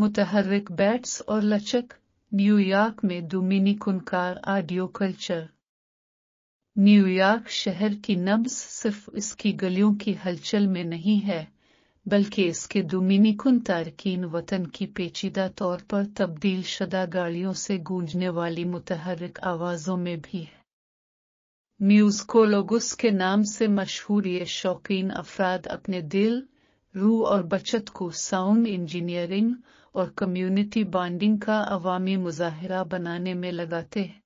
मुतहरक bats और लचक New York में डोमिनिक उनकार आडियो कल्चर न्यूयॉर्क शहर की नब्स सिर्फ इसकी गलियों की हलचल में नहीं है बल्कि इसके डोमिनिकन तारकिन वतन की पेचीदा तौर पर तब्दील शदा गाड़ियों से गूंजने वाली मुतहरक आवाज़ों में भी है म्यूज़कोलोगस के नाम से मशहूर ये शौकीन अफराद अपने दिल रू और बचत को साउंड इंजीनियरिंग और कम्युनिटी बॉन्डिंग का अवामी मुजाहरा बनाने में लगाते हैं